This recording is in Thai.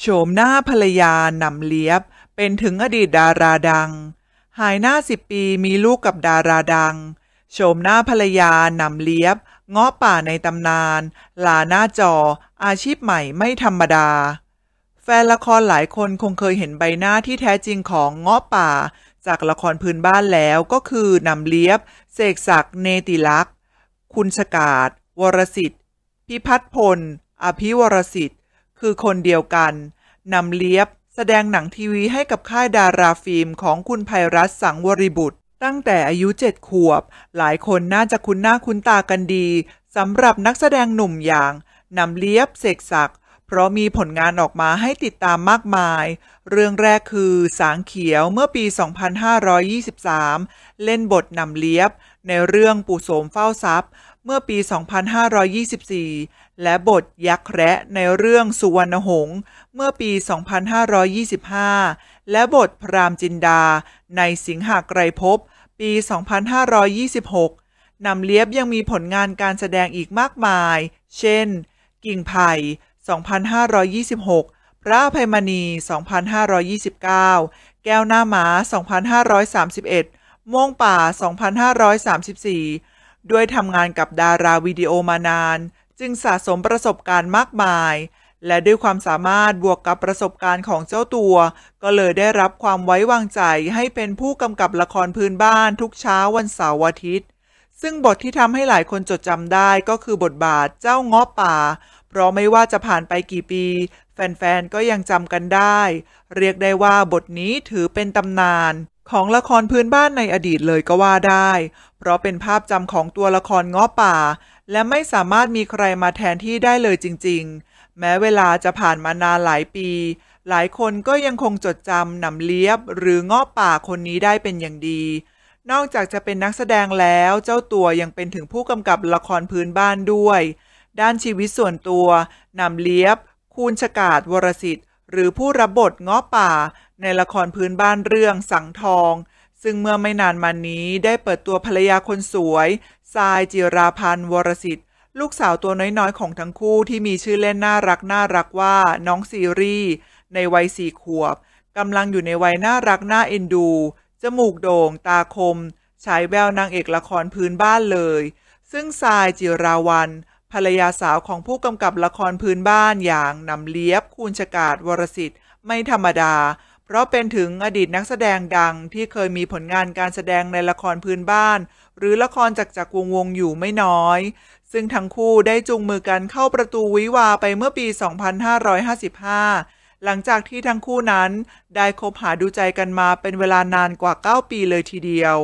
โฉมหน้าภรรยานำเลียบ เป็นถึงอดีตดาราดัง หายหน้าสิบปีมีลูกกับดาราดังโฉมหน้าภรรยานำเลียบเงาะป่าในตำนาน ลาหน้าจออาชีพใหม่ไม่ธรรมดา แฟนละครหลายคนคงเคยเห็นใบหน้าที่แท้จริงของเงาะป่า จากละครพื้นบ้านแล้วก็คือนำเลียบเสกศักดิ์เนติลักษ์คุณชกาดวรสิทธิ์พิพัฒพลอภิวรสิทธิคือคนเดียวกัน นำเลียบ แสดงหนังทีวีให้กับค่ายดาราฟิล์มของคุณภัยรัตสังวริบุตรตั้งแต่อายุเจ็ดขวบ หลายคนน่าจะคุ้นหน้าคุ้นตากันดีสำหรับนักแสดงหนุ่มอย่าง นำเลียบเสกศักดิ์เพราะมีผลงานออกมาให้ติดตามมากมาย เรื่องแรกคือสางเขียวเมื่อปี 2523 เล่นบทนำเลียบ ในเรื่องปู่โสมเฝ้าทรัพย์เมื่อปี 2524 และบทยักษ์แระในเรื่องสุวรรณหงส์เมื่อปี 2525 และบทพรามจินดาในสิงหากรภพปี 2526 นำเลียบยังมีผลงานการแสดงอีกมากมาย เช่น กิ่งไผ่ 2526 พระภัยมณี 2529 แก้วหน้าหมา 2531 ม่วงป่า 2534ด้วยทำงานกับดาราวิดีโอมานาน จึงสะสมประสบการณ์มากมาย และด้วยความสามารถบวกกับประสบการณ์ของเจ้าตัว ก็เลยได้รับความไว้วางใจให้เป็นผู้กำกับละครพื้นบ้าน ทุกเช้าวันเสาร์อาทิตย์ซึ่งบทที่ทำให้หลายคนจดจำได้ก็คือบทบาทเจ้าง้อป่าเพราะไม่ว่าจะผ่านไปกี่ปี แฟนๆก็ยังจำกันได้ เรียกได้ว่าบทนี้ถือเป็นตำนานของละครพื้นบ้านในอดีตเลยก็ว่าได้ เพราะเป็นภาพจำของตัวละครง้อป่า และไม่สามารถมีใครมาแทนที่ได้เลยจริงๆ แม้เวลาจะผ่านมานานหลายปี หลายคนก็ยังคงจดจำหนำเลียบหรือง้อป่าคนนี้ได้เป็นอย่างดี นอกจากจะเป็นนักแสดงแล้วเจ้าตัวยังเป็นถึงผู้กำกับละครพื้นบ้านด้วย ด้านชีวิตส่วนตัวหนำเลียบ คูณชกาดวรสิทธิหรือผู้รับบทง้อป่าในละครพื้นบ้านเรื่องสังทอง ซึ่งเมื่อไม่นานมานี้ได้เปิดตัวภรรยาคนสวยทรายจิราพันธ์วรสิทธิ์ลูกสาวตัวน้อยๆของทั้งคู่ที่มีชื่อเล่นน่ารัก น่ารักว่าน้องซีรีส์ในวัยสี่ขวบกำลังอยู่ในวัยน่ารักน่าเอ็นดู จมูกโด่ง ตาคมฉายแววนางเอกละครพื้นบ้านเลย ซึ่งทรายจิราวันภรรยาสาวของผู้กำกับละครพื้นบ้านอย่างนำเลียบคูณชกาดวรสิทธิ์ไม่ธรรมดา เพราะเป็นถึงอดีตนักแสดงดังที่เคยมีผลงานการแสดงในละครพื้นบ้าน หรือละครจากจักรวงวงอยู่ไม่น้อย ซึ่งทั้งคู่ได้จูงมือกันเข้าประตูวิวาไปเมื่อปี 2555 หลังจากที่ทั้งคู่นั้นได้คบหาดูใจกันมาเป็นเวลานานกว่า 9 ปีเลยทีเดียว